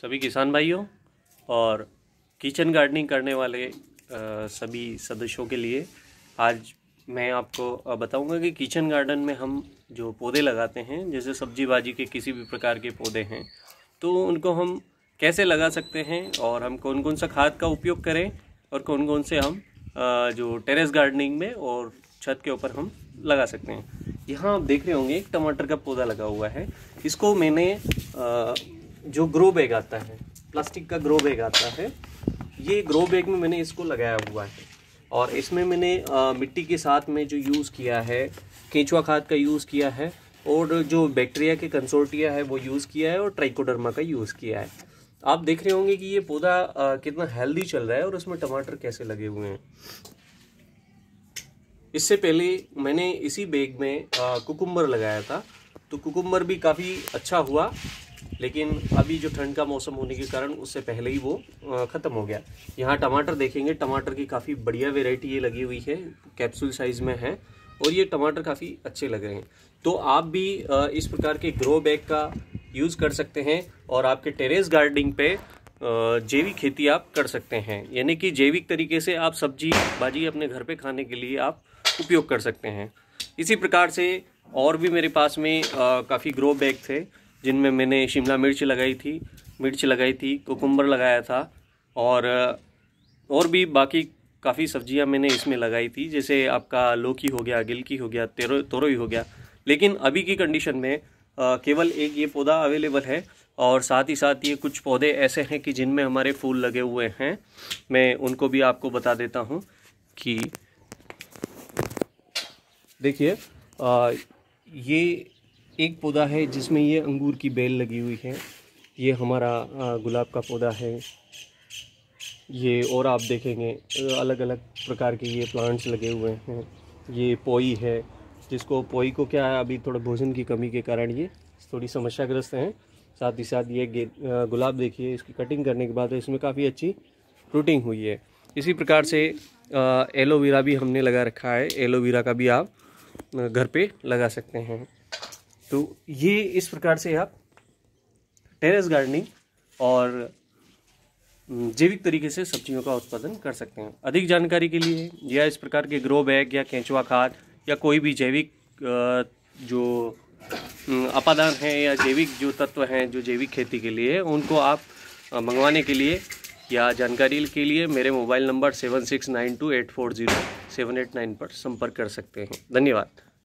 सभी किसान भाइयों और किचन गार्डनिंग करने वाले सभी सदस्यों के लिए आज मैं आपको बताऊंगा कि किचन गार्डन में हम जो पौधे लगाते हैं जैसे सब्जी भाजी के किसी भी प्रकार के पौधे हैं तो उनको हम कैसे लगा सकते हैं और हम कौन कौन सा खाद का उपयोग करें और कौन कौन से हम जो टेरेस गार्डनिंग में और छत के ऊपर हम लगा सकते हैं यहाँ आप देख रहे होंगे एक टमाटर का पौधा लगा हुआ है इसको मैंने जो ग्रो बैग आता है प्लास्टिक का ग्रो बैग आता है ये ग्रो बैग में मैंने इसको लगाया हुआ है और इसमें मैंने मिट्टी के साथ में जो यूज़ किया है केंचुआ खाद का यूज़ किया है और जो बैक्टीरिया के कंसोर्टिया है वो यूज़ किया है और ट्राइकोडर्मा का यूज़ किया है आप देख रहे होंगे कि ये पौधा कितना हेल्दी चल रहा है और इसमें टमाटर कैसे लगे हुए हैं इससे पहले मैंने इसी बैग में कुकुम्बर लगाया था तो कुकुम्बर भी काफ़ी अच्छा हुआ लेकिन अभी जो ठंड का मौसम होने के कारण उससे पहले ही वो ख़त्म हो गया यहाँ टमाटर देखेंगे टमाटर की काफ़ी बढ़िया वेराइटी ये लगी हुई है कैप्सूल साइज़ में है और ये टमाटर काफ़ी अच्छे लग रहे हैं तो आप भी इस प्रकार के ग्रो बैग का यूज़ कर सकते हैं और आपके टेरेस गार्डनिंग पे जैविक खेती आप कर सकते हैं यानी कि जैविक तरीके से आप सब्जी भाजी अपने घर पे खाने के लिए आप उपयोग कर सकते हैं इसी प्रकार से और भी मेरे पास में काफ़ी ग्रो बैग थे जिनमें मैंने शिमला मिर्च लगाई थी मिर्च लगाई थी कोकुम्बर लगाया था और और भी बाकी काफ़ी सब्जियां मैंने इसमें लगाई थी जैसे आपका लोकी हो गया गिलकी हो गया तेरो तोरई हो गया लेकिन अभी की कंडीशन में आ, केवल एक ये पौधा अवेलेबल है और साथ ही साथ ये कुछ पौधे ऐसे हैं कि जिनमें हमारे फूल लगे हुए हैं मैं उनको भी आपको बता देता हूँ कि देखिए ये एक पौधा है जिसमें ये अंगूर की बेल लगी हुई है ये हमारा गुलाब का पौधा है ये और आप देखेंगे अलग अलग प्रकार के ये प्लांट्स लगे हुए हैं ये पोई है जिसको पोई को क्या है अभी थोड़ा भोजन की कमी के कारण ये थोड़ी समस्याग्रस्त हैं साथ ही साथ ये गुलाब देखिए इसकी कटिंग करने के बाद इसमें काफ़ी अच्छी रूटिंग हुई है इसी प्रकार से एलोवेरा भी हमने लगा रखा है एलोवेरा का भी आप घर पे लगा सकते हैं तो ये इस प्रकार से आप टेरेस गार्डनिंग और जैविक तरीके से सब्जियों का उत्पादन कर सकते हैं अधिक जानकारी के लिए या इस प्रकार के ग्रो बैग या केंचुआ खाद या कोई भी जैविक जो अपादान है या जैविक जो तत्व हैं जो जैविक खेती के लिए उनको आप मंगवाने के लिए या जानकारी के लिए मेरे mobile number seven six nine two eight four zero seven eight nine पर संपर्क कर सकते हैं धन्यवाद